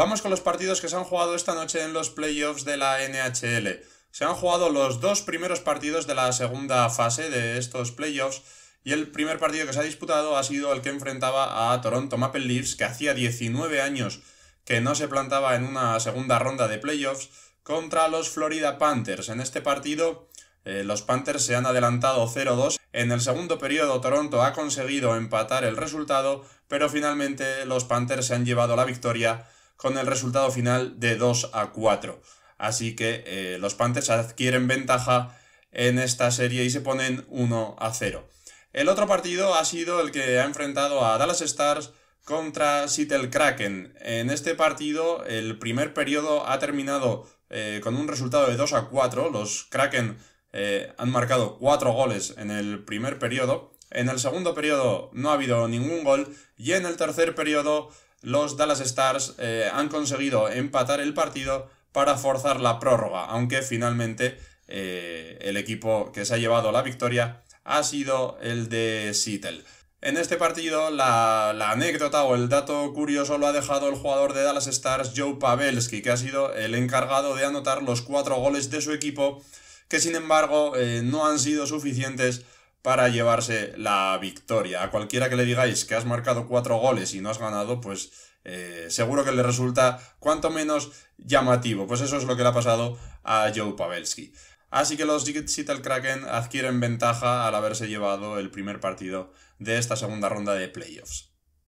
Vamos con los partidos que se han jugado esta noche en los playoffs de la NHL. Se han jugado los dos primeros partidos de la segunda fase de estos playoffs y el primer partido que se ha disputado ha sido el que enfrentaba a Toronto Maple Leafs, que hacía 19 años que no se plantaba en una segunda ronda de playoffs, contra los Florida Panthers. En este partido eh, los Panthers se han adelantado 0-2. En el segundo periodo Toronto ha conseguido empatar el resultado, pero finalmente los Panthers se han llevado la victoria con el resultado final de 2 a 4. Así que eh, los Panthers adquieren ventaja en esta serie y se ponen 1 a 0. El otro partido ha sido el que ha enfrentado a Dallas Stars contra Seattle Kraken. En este partido el primer periodo ha terminado eh, con un resultado de 2 a 4. Los Kraken eh, han marcado 4 goles en el primer periodo. En el segundo periodo no ha habido ningún gol y en el tercer periodo los Dallas Stars eh, han conseguido empatar el partido para forzar la prórroga, aunque finalmente eh, el equipo que se ha llevado la victoria ha sido el de Seattle. En este partido, la, anécdota o el dato curioso lo ha dejado el jugador de Dallas Stars, Joe Pavelski, que ha sido el encargado de anotar los cuatro goles de su equipo, que sin embargo eh, no han sido suficientes para llevarse la victoria. A cualquiera que le digáis que has marcado cuatro goles y no has ganado, pues eh, seguro que le resulta cuanto menos llamativo. Pues eso es lo que le ha pasado a Joe Pavelski. Así que los Seattle Kraken adquieren ventaja al haberse llevado el primer partido de esta segunda ronda de playoffs.